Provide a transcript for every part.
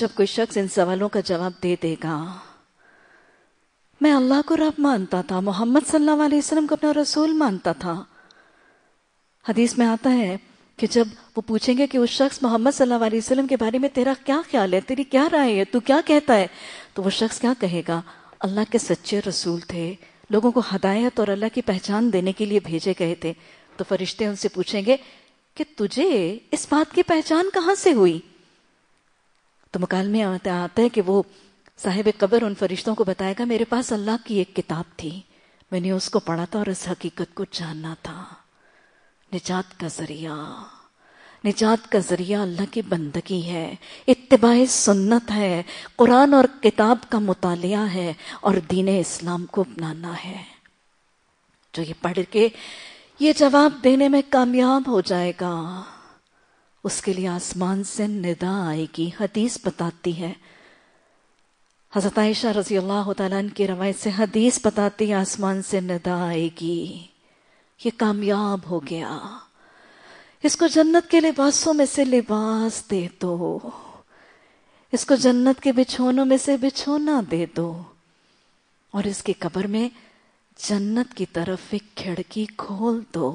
जब कोई शख्स इन सवालों का जवाब दे देगा मैं अल्लाह को रब मानता था मोहम्मद सल्लल्लाहु अलैहि वसल्लम को अपना रसूल मानता था हदीस में आता है कि जब वो पूछेंगे कि उस शख्स मोहम्मद सल्लल्लाहु अलैहि वसल्लम के बारे में तेरा क्या ख्याल है तेरी क्या राय है तू क्या कहता है तो वो शख्स क्या कहेगा अल्लाह के सच्चे रसूल थे लोगों को हदायत और अल्लाह की पहचान देने के लिए भेजे गए थे तो फरिश्ते उनसे पूछेंगे कि तुझे इस बात की पहचान कहाँ से हुई तो मकाल में आता आता है कि वो साहेब कबर उन फरिश्तों को बताएगा मेरे पास अल्लाह की एक किताब थी मैंने उसको पढ़ा था और इस हकीकत को जानना था निजात का जरिया निजात का जरिया अल्लाह की बंदगी है इतबा सुन्नत है कुरान और किताब का मुतालिया है और दीन इस्लाम को अपनाना है जो ये पढ़ के ये जवाब देने में कामयाब हो जाएगा उसके लिए आसमान से निदा आएगी हदीस बताती है हजरत आयशा रजी अल्लाह की रवायत से हदीस बताती आसमान से निदा आएगी ये कामयाब हो गया इसको जन्नत के लिबासों में से लिबास दे दो इसको जन्नत के बिछोनों में से बिछोना दे दो और इसकी कब्र में जन्नत की तरफ एक खिड़की खोल दो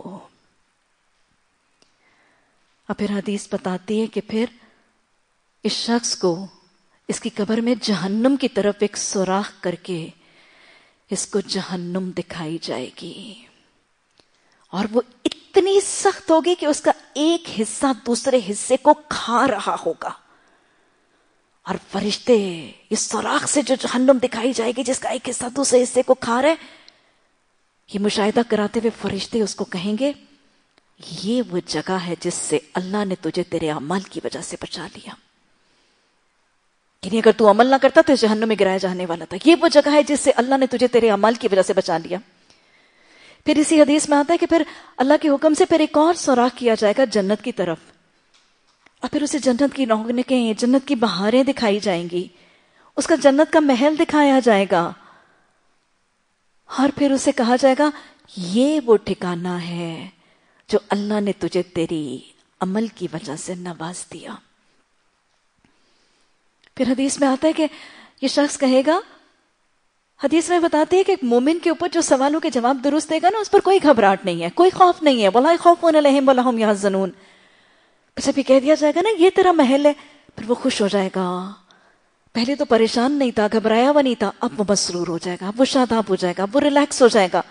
और फिर हदीस बताती है कि फिर इस शख्स को इसकी कब्र में जहन्नुम की तरफ एक सुराख करके इसको जहन्नुम दिखाई जाएगी और वो इतनी सख्त होगी कि उसका एक हिस्सा दूसरे हिस्से को खा रहा होगा और फरिश्ते इस सुराख से जो जहन्नुम दिखाई जाएगी जिसका एक हिस्सा दूसरे हिस्से को खा रहे ये मुशाहिदा कराते हुए फरिश्ते उसको कहेंगे ये वो जगह है जिससे अल्लाह ने तुझे तेरे अमल की वजह से बचा लिया यानी अगर तू अमल ना करता तो जहन में गिराया जाने वाला था ये वो जगह है जिससे अल्लाह ने तुझे तेरे अमल की वजह से बचा लिया फिर इसी हदीस में आता है कि फिर अल्लाह के हुक्म से फिर एक और सौराख किया जाएगा जन्नत की तरफ और फिर उसे जन्नत की के जन्नत की बहारें दिखाई जाएंगी उसका जन्नत का महल दिखाया जाएगा और फिर उसे कहा जाएगा ये वो ठिकाना है जो अल्लाह ने तुझे तेरी अमल की वजह से नवाज दिया फिर हदीस में आता है कि ये शख्स कहेगा हदीस में बताते हैं कि एक मोमिन के ऊपर जो सवालों के जवाब दुरुस्त देगा ना उस पर कोई घबराहट नहीं है कोई खौफ नहीं है बोला खौफ होने लहम बोला हम यहां जनून उसे अच्छा, भी कह दिया जाएगा ना ये तेरा महल है फिर वो खुश हो जाएगा पहले तो परेशान नहीं था घबराया हुआ नहीं था अब वो मसरूर हो जाएगा अब वो शादाब हो जाएगा अब वो रिलैक्स हो जाएगा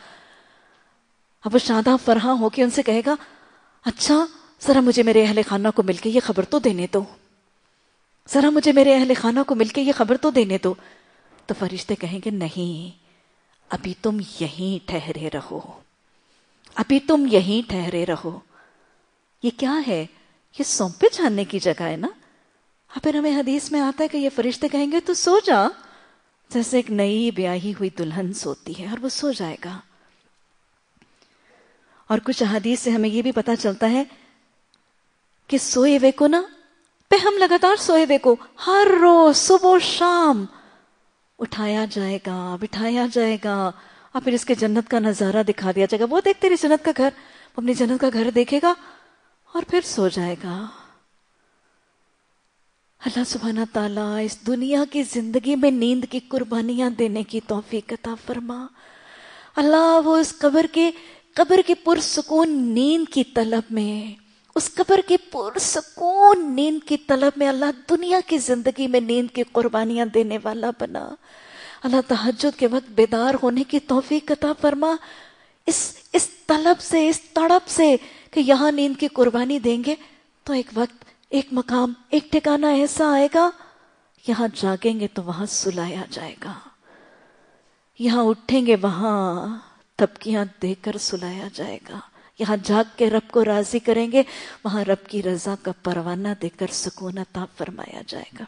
अब वो शादा फरहा होके उनसे कहेगा अच्छा ज़रा मुझे मेरे अहल खाना को मिलके ये खबर तो देने दो ज़रा मुझे मेरे अहल खाना को मिलके ये खबर तो देने दो तो फरिश्ते कहेंगे नहीं अभी तुम यहीं ठहरे रहो अभी तुम यहीं ठहरे रहो ये क्या है ये सौंपे जानने की जगह है ना फिर हाँ, हमें हदीस में आता है कि ये फरिश्ते कहेंगे तो सो जा जैसे एक नई ब्याही हुई दुल्हन सोती है और वो सो जाएगा और कुछ अहादीस से हमें ये भी पता चलता है कि सोए हुए को ना पे हम लगातार सोए हुए को हर रोज सुबह शाम उठाया जाएगा बिठाया जाएगा और फिर इसके जन्नत का नजारा दिखा दिया जाएगा वो देखते रहे जन्नत का घर अपनी जन्नत का घर देखेगा और फिर सो जाएगा अल्लाह सुबहाना ताला इस दुनिया की जिंदगी में नींद की कुर्बानियां देने की तोहफी कता फरमा अल्लाह वो इस कबर के कब्र के पुरसकून नींद की तलब में उस कब्र के पुरसकून नींद की तलब में अल्लाह दुनिया की जिंदगी में नींद की कुर्बानियां देने वाला बना अल्लाह तहजद के वक्त बेदार होने की तोहफी कता फरमा इस इस तलब से इस तड़प से कि यहां नींद की कुर्बानी देंगे तो एक वक्त एक मकाम एक ठिकाना ऐसा आएगा यहां जागेंगे तो वहां सुलाया जाएगा यहां उठेंगे वहां थपकियां देकर सुलाया जाएगा यहाँ जाग के रब को राजी करेंगे वहां रब की रजा का परवाना देकर सुकूनता फरमाया जाएगा